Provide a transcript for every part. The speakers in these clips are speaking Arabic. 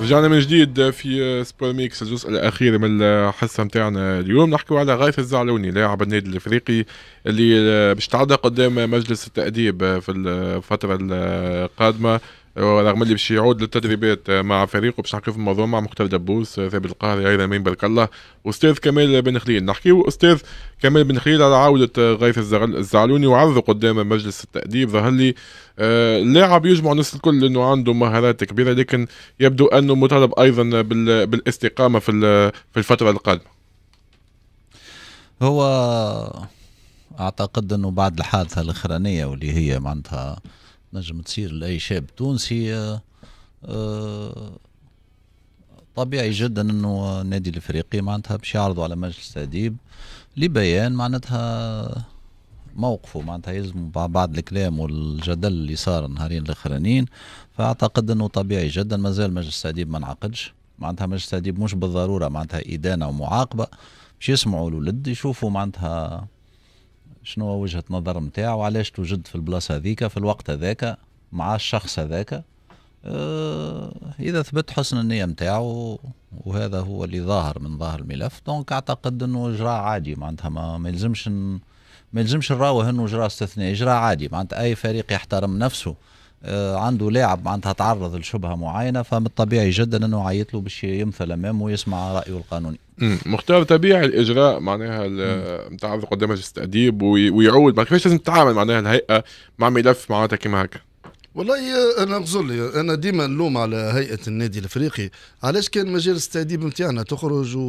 رجعنا من جديد في سبور آه، ميكس الجزء الاخير من الحصه نتاعنا اليوم نحكوا على غايث الزعلوني لاعب النادي الافريقي اللي آه، باش قدام مجلس التاديب آه، في الفتره القادمه أيوة، رغم اللي باش يعود للتدريبات مع فريقه باش نحكي في الموضوع مع مختار دبوس آه، ثابت القهري ايضا من برك الله استاذ كمال بن خليل نحكيو استاذ كمال بن خليل على عوده غيث الزعلوني وعرضه قدام مجلس التاديب ظهر لي اللاعب آه، يجمع الناس الكل انه عنده مهارات كبيره لكن يبدو انه مطالب ايضا بالاستقامه في في الفتره القادمه هو اعتقد انه بعد الحادثه الاخرانيه واللي هي معناتها آه نجم تصير لأي شاب تونسي آه، آه، طبيعي جدا انه النادي الافريقي معناتها باش يعرضوا على مجلس التاديب لبيان معناتها موقفه معناتها يلزم بعض الكلام والجدل اللي صار النهارين الاخرانيين فاعتقد انه طبيعي جدا مازال مجلس التاديب ما انعقدش معناتها مجلس التاديب مش بالضروره معناتها ادانه ومعاقبه باش يسمعوا الولد يشوفوا معناتها شنو هو وجهه نظر نتاعو علاش توجد في البلاصه هذيك في الوقت هذاك مع الشخص هذاك آه، اذا ثبت حسن النيه نتاعو وهذا هو اللي ظاهر من ظاهر الملف دونك اعتقد انه اجراء عادي معناتها ما يلزمش ما يلزمش نراوه انه اجراء استثنائي اجراء عادي معناتها اي فريق يحترم نفسه آه، عنده لاعب معناتها تعرض لشبهه معينه فمن الطبيعي جدا انه يعيط له باش يمثل امامه ويسمع رايه القانوني. مختار طبيعي الاجراء معناها نتاع قدام مجلس التاديب ويعود كيفاش لازم تتعامل معناها الهيئه مع ملف معناتها كيما هكا. والله انا نظن انا ديما نلوم على هيئه النادي الافريقي علاش كان مجالس التاديب نتاعنا تخرج و...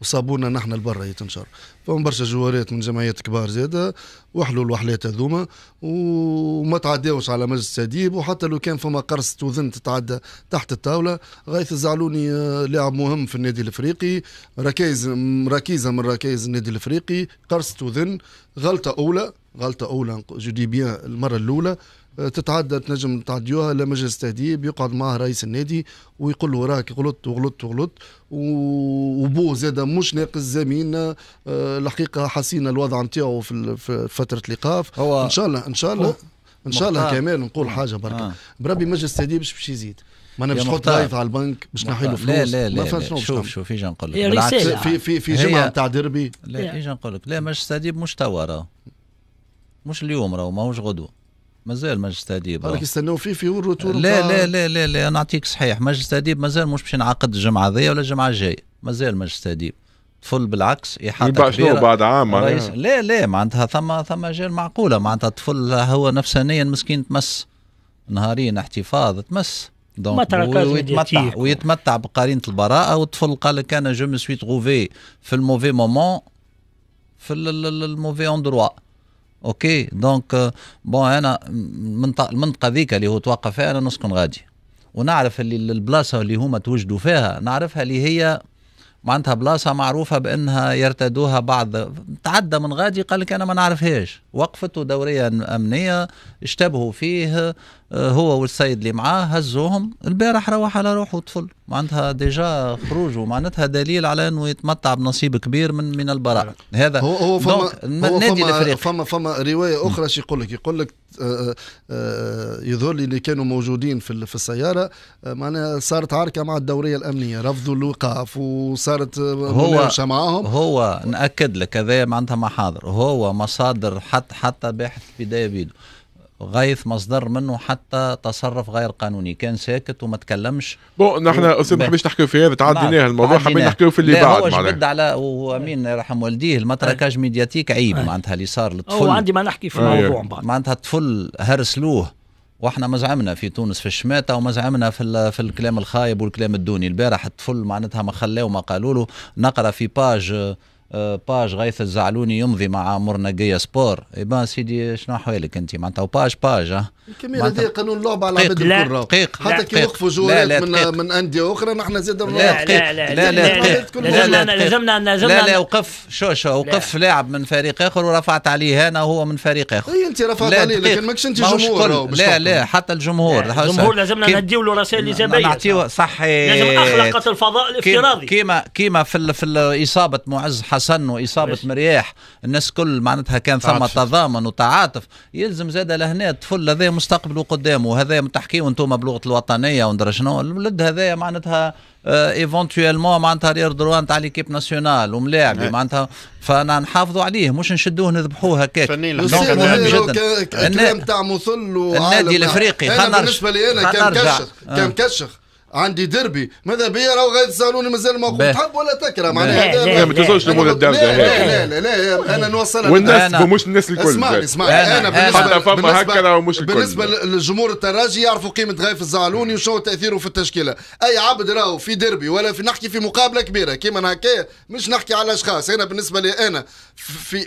وصابونا نحن لبرا يتنشر فهم برشا جوارات من جمعيات كبار زاده وحلوا الوحلات هذوما وما تعداوش على مجلس التاديب وحتى لو كان فما قرص وذن تتعدى تحت الطاوله غايث الزعلوني آه، لاعب مهم في النادي الافريقي ركائز ركيزه من ركائز النادي الافريقي قرص وذن غلطه اولى غلطه اولى جو دي بيان المره الاولى تتعدى تنجم تعديوها لمجلس التهديب يقعد معاه رئيس النادي ويقول له راك غلطت وغلطت وغلطت وبو زاد مش ناقص زميلنا آه، الحقيقه حسينا الوضع نتاعو في فتره الايقاف ان شاء الله ان شاء الله ان شاء الله كمان نقول حاجه برك آه. بربي مجلس التهديب باش يزيد ما انا باش نحط رايف على البنك باش نحيلو فلوس لا لا لا, لا. شوف شوف ايش نقول لك بالعكس في في في جمعه نتاع دربي لا ايش نقول لك لا مجلس التهديب مش توا مش اليوم راهو ماهوش غدوه مازال مجلس التاديب هذاك يستناو فيه في الروتور لا, لا لا لا لا نعطيك صحيح مجلس التاديب مازال مش باش ينعقد الجمعه ذي ولا الجمعه الجايه مازال مجلس التاديب طفل بالعكس يبقى شنو بعد عام رئيس لا لا معناتها ثم ثم جال معقوله معناتها الطفل هو نفسانيا مسكين تمس نهارين احتفاظ تمس دونك ويتمتع ويتمتع بقرينه البراءه والطفل قال لك انا جو سوي تروفي في الموفي مومون في الموفي اندروا اوكي دونك بون انا المنطقه المنطقه ذيك اللي هو توقف فيها انا نسكن غادي ونعرف اللي البلاصه اللي هما توجدوا فيها نعرفها اللي هي معناتها بلاصة معروفة بأنها يرتدوها بعض تعدى من غادي قال لك أنا ما نعرفهاش وقفت دورية أمنية اشتبهوا فيه آه، هو والسيد اللي معاه هزوهم البارح روح على روحه طفل معناتها ديجا خروجه معناتها دليل على انه يتمتع بنصيب كبير من من البراءة هذا هو هو فما هو فما, فما, فما روايه اخرى شو يقول لك يقول لك آه، آه، آه، يظهر لي اللي كانوا موجودين في في السياره معناها صارت عركه مع الدوريه الامنيه رفضوا الوقاف وصارت هو معاهم هو ناكد لك هذا معناتها ما حاضر هو مصادر حتى حتى باحث في بيده غيث مصدر منه حتى تصرف غير قانوني كان ساكت وما تكلمش بون نحن استاذ ما حبيش نحكيو في هذا تعديناه الموضوع حبينا نحكيو في اللي بعد هو جبد على وامين يرحم والديه المتركاج ميدياتيك عيب معناتها اللي صار للطفل عندي ما نحكي في الموضوع بعد معناتها الطفل هرسلوه واحنا ما زعمنا في تونس في الشماتة وما زعمنا في, في الكلام الخايب والكلام الدوني البارح الطفل معناتها ما خلاه وما قالوا له نقرا في باج باج غيث الزعلوني يمضي مع مرنقيه سبور اي با سيدي شنو حوالك انت معناتها باج باج ها الكمية هذه قانون اللعبة على عباد الكرة دقيق حتى كي يوقفوا جوالات من من أندية أخرى نحن زاد لا لا لا لا لا لا لازمنا لازمنا لا لا وقف شو شو وقف لاعب من فريق آخر ورفعت عليه أنا وهو من فريق آخر أي أنت رفعت عليه لكن ماكش أنت جمهور لا لا حتى الجمهور الجمهور لازمنا نديو له رسائل إيجابية نعطيو صحيح لازم أخلقت الفضاء الافتراضي كيما كيما في في إصابة معز حسن حسن واصابه ماشي. مرياح الناس كل معناتها كان ثم تضامن وتعاطف يلزم زاد لهنا الطفل هذا مستقبله قدامه هذا تحكي وانتم بلغه الوطنيه وندرى شنو الولد هذا معناتها ايفونتويلمون آه، معناتها ريال دروان تاع ليكيب ناسيونال وملاعبي معناتها فانا نحافظوا عليه مش نشدوه نذبحوه هكاك مهم جدا الكلام تاع مثل النادي الافريقي بالنسبه لي انا كان مكشخ كان مكشخ آه. عندي دربي ماذا بيا راهو غادي تسالوني مازال قلت تحب ولا تكره معناها لا لا ما توصلش الامور الدرجة لا لا لا انا نوصل والناس مش الناس الكل اسمعني اسمعني انا بالنسبة بالنسبه, الكل بالنسبة للجمهور التراجي يعرفوا قيمة غايف الزعلوني وشو تأثيره في التشكيلة أي عبد راهو في دربي ولا في نحكي في مقابلة كبيرة كيما هكا مش نحكي على أشخاص أنا بالنسبة لي أنا في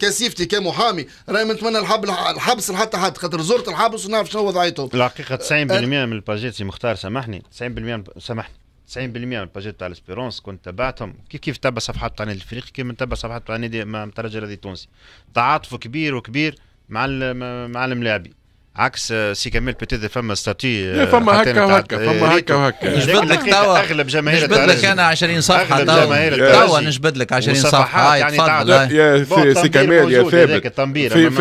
كسيفتي كمحامي راهي نتمنى الحبس لحتى حد خاطر زرت الحبس ونعرف شنو وضعيتهم الحقيقة 90% أه، من الباجيتي مختار سامحني 90% من... سامحني 90% من الباجات تاع الاسبيرونس كنت تبعتهم كيف كيف تبع صفحات تاع النادي الافريقي كيف تبع صفحات تاع النادي الترجي الرجاء التونسي تعاطفه كبير وكبير مع مع الملاعبين عكس سي كمال بتيت فما ستاتي فما إيه، هكا وهكا فما هكا وهكا نجبد لك توا اغلب جماهير نجبد لك انا 20 صفحه توا توا نجبد لك 20 صفحه يعني تفضل يا سي كمال يا ثابت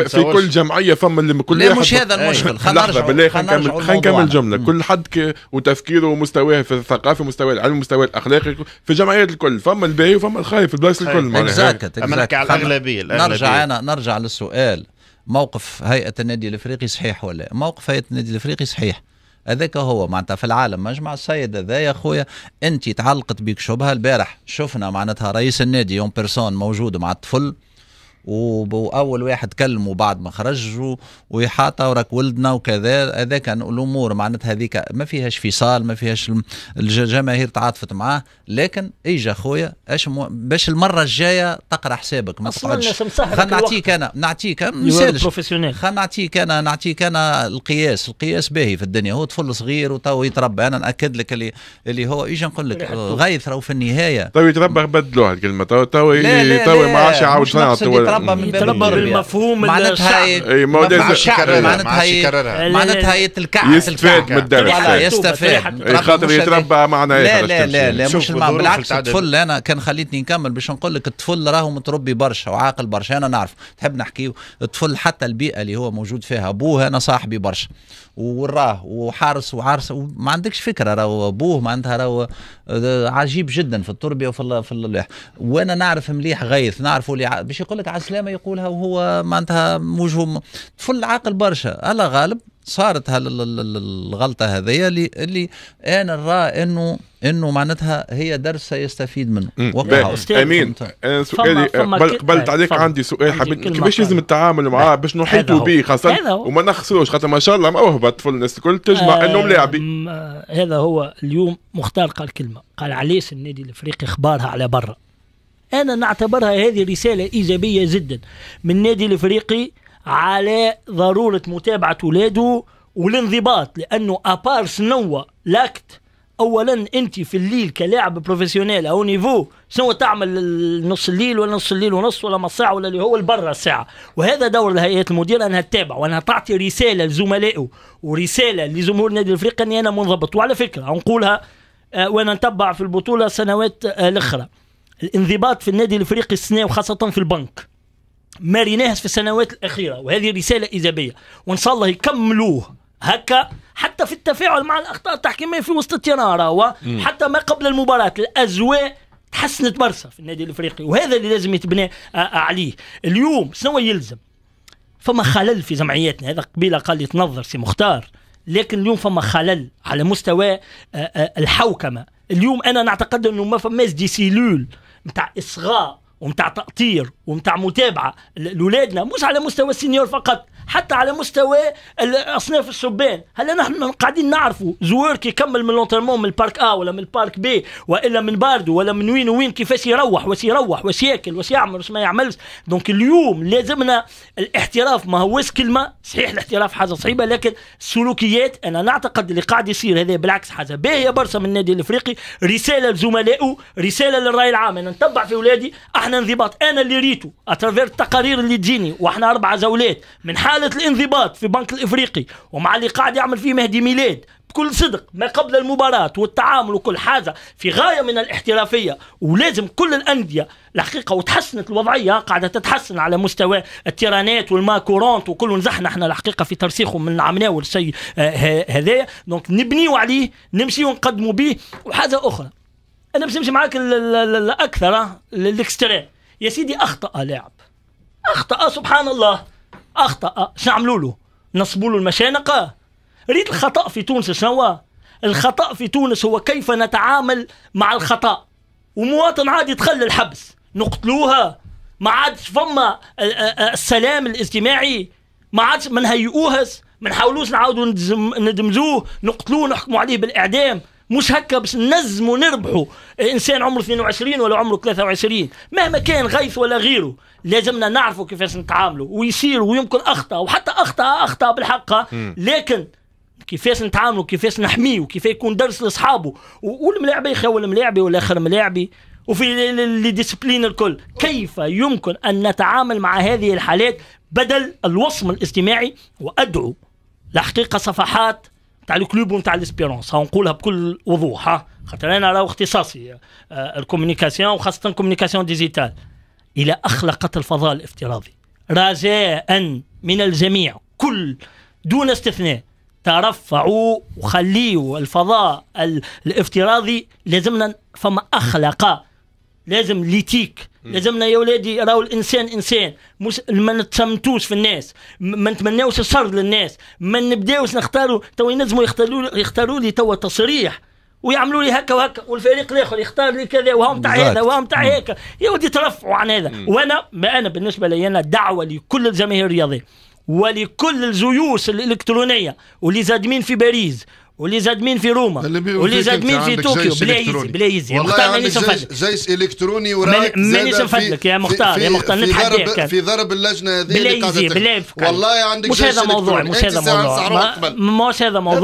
في, كل جمعيه فما اللي كل لا مش هذا المشكل خلينا نرجع بالله خلينا نكمل خلينا نكمل كل حد وتفكيره ومستواه في الثقافه مستواه العلم مستواه الاخلاقي في الجمعيات الكل فما الباهي وفما الخايف البلايص الكل معناها اكزاكت على الاغلبيه نرجع انا نرجع للسؤال موقف هيئه النادي الافريقي صحيح ولا موقف هيئه النادي الافريقي صحيح هذاك هو معناتها في العالم مجمع السيد هذا يا خويا انت تعلقت بيك شبهه البارح شفنا معناتها رئيس النادي يوم بيرسون موجود مع الطفل واول واحد كلمه بعد ما خرج ويحاطة وراك ولدنا وكذا هذاك الامور معناتها هذيك ما فيهاش فصال ما فيهاش الجماهير تعاطفت معاه لكن اجا خويا اش مو... باش المره الجايه تقرا حسابك ما تقعدش خل نعطيك انا نعطيك انا خل نعطيك انا نعطيك انا القياس القياس باهي في الدنيا هو طفل صغير وتو يتربى انا ناكد لك اللي اللي هو اجا نقول لك غيث راهو في النهايه تو يتربى بدلوها الكلمه تو تو تو ما عادش يعاود يتربى من يتربى بالمفهوم معناتها اي ما الشعب معناتها معناتها يتلكع يستفاد من الدرس يستفاد خاطر يتربى معناها لا لا لا لا مش بالعكس الطفل انا كان خليتني نكمل باش نقول لك الطفل راهو متربي برشا وعاقل برشا انا نعرف تحب نحكيو الطفل حتى البيئه اللي هو موجود فيها ابوه انا صاحبي برشا وراه وحارس وعارس وما عندكش فكره راهو ابوه معناتها راهو آه، عجيب جدا في التربيه وفي في اللوح وانا نعرف مليح غيث نعرف اللي باش يقول لك على السلامه يقولها وهو معناتها وجهه فل عاقل برشا الله غالب صارت الغلطه هذيا اللي اللي انا نرى انه انه معناتها هي درس سيستفيد منه وقع امين انا سؤالي قبل قبل عليك عندي سؤال حبيت كيفاش لازم التعامل معاه باش نحيطوا به خاصه وما نخسروش خاطر ما شاء الله موهبه الناس الكل تجمع آه انهم لاعبين آه، هذا هو اليوم مختار قال كلمه قال علاش النادي الافريقي اخبارها على برا انا نعتبرها هذه رساله ايجابيه جدا من النادي الافريقي على ضرورة متابعة أولاده والانضباط لأنه أبار سنوة لاكت اولا انت في الليل كلاعب بروفيسيونيل او نيفو شنو تعمل نص الليل ولا نص الليل ونص ولا ما ساعه ولا اللي هو البرة الساعه وهذا دور الهيئات المديره انها تتابع وانها تعطي رساله لزملائه ورساله لجمهور نادي الافريقي اني انا منضبط وعلى فكره نقولها آه، وانا نتبع في البطوله سنوات آه، الاخرى الانضباط في النادي الافريقي السنه وخاصه في البنك ماريناه في السنوات الاخيره وهذه رساله ايجابيه وان شاء الله يكملوه هكا حتى في التفاعل مع الاخطاء التحكيميه في وسط التناره وحتى ما قبل المباراه الاجواء تحسنت برشا في النادي الافريقي وهذا اللي لازم يتبنى آه، آه، عليه اليوم شنو يلزم فما خلل في جمعياتنا هذا قبيله قال لي تنظر سي مختار لكن اليوم فما خلل على مستوى آه، الحوكمه اليوم انا نعتقد انه ما فماش دي سيلول نتاع اصغاء ومتاع تأطير ومتاع متابعة لأولادنا مش على مستوى السينيور فقط حتى على مستوى اصناف الشبان هلا نحن قاعدين نعرفوا زوار كي يكمل من لونترمون من البارك ا ولا من البارك بي والا من باردو ولا من وين وين كيفاش يروح واش يروح واش ياكل واش يعمل واش ما يعملش دونك اليوم لازمنا الاحتراف ما هو كلمه صحيح الاحتراف حاجه صعيبه لكن السلوكيات انا نعتقد اللي قاعد يصير هذا بالعكس حاجه باهيه برشا من النادي الافريقي رساله لزملائه رساله للراي العام انا نتبع في اولادي احنا انضباط انا اللي ريتو اترافير التقارير اللي تجيني واحنا اربع زولات من حال مساله الانضباط في بنك الافريقي ومع اللي قاعد يعمل فيه مهدي ميلاد بكل صدق ما قبل المباراة والتعامل وكل حاجة في غاية من الاحترافية ولازم كل الأندية الحقيقة وتحسنت الوضعية قاعدة تتحسن على مستوى التيرانات والماكورونت وكل نزحنا احنا الحقيقة في ترسيخه من عمنا والشيء آه، هذايا دونك نبنيو عليه نمشي ونقدموا به وحاجة أخرى أنا باش نمشي معاك الأكثر الإكستريم آه، يا سيدي أخطأ لاعب أخطأ سبحان الله اخطا شنو عملوا له نصبوا له المشانقه ريت الخطا في تونس شنو الخطا في تونس هو كيف نتعامل مع الخطا ومواطن عادي دخل الحبس نقتلوها ما عادش فما السلام الاجتماعي ما عادش ما نهيئوهش ما نحاولوش نعاودوا ندمزوه نقتلوه نحكموا عليه بالاعدام مش هكا باش ننجموا نربحوا انسان عمره 22 ولا عمره 23 مهما كان غيث ولا غيره لازمنا نعرفوا كيفاش نتعاملوا ويصير ويمكن اخطا وحتى اخطا اخطا بالحق لكن كيفاش نتعاملوا كيفاش نحميه وكيفاش يكون درس لاصحابه والملاعب يا الملاعبي ولا اخر ملاعبي وفي لي ديسيبلين الكل كيف يمكن ان نتعامل مع هذه الحالات بدل الوصم الاجتماعي وادعو لحقيقه صفحات تاع الكلوب ونتاع ليسبيرونس نقولها بكل وضوح ها خاطر انا راهو اختصاصي آه، الكوميونيكاسيون وخاصه الكوميونيكاسيون ديجيتال الى اخلقت الفضاء الافتراضي رجاء من الجميع كل دون استثناء ترفعوا وخليوا الفضاء الافتراضي لازمنا فما اخلق لازم ليتيك لازمنا يا ولادي راهو الانسان انسان مش ما نتسمتوش في الناس ما نتمناوش الشر للناس ما نبداوش نختاروا تو ينجموا يختاروا يختاروا لي توا تصريح ويعملوا لي هكا وهكا والفريق الاخر يختار لي كذا وهم تاع هذا وهم تاع هيك يا ودي ترفعوا عن هذا وانا ما انا بالنسبه لي انا دعوه لكل الجماهير الرياضيه ولكل الجيوش الالكترونيه وليزادمين زادمين في باريس واللي زاد مين في روما واللي زاد مين في طوكيو بلا يزي بلا يزي مختار مانيش نفدلك جيش الكتروني وراك مانيش نفدلك يا مختار يا مختار نتحداك في ضرب اللجنه هذه بلا يزي بلا والله عندك جيش الكتروني مش هذا موضوع مش هذا موضوع مش هذا موضوع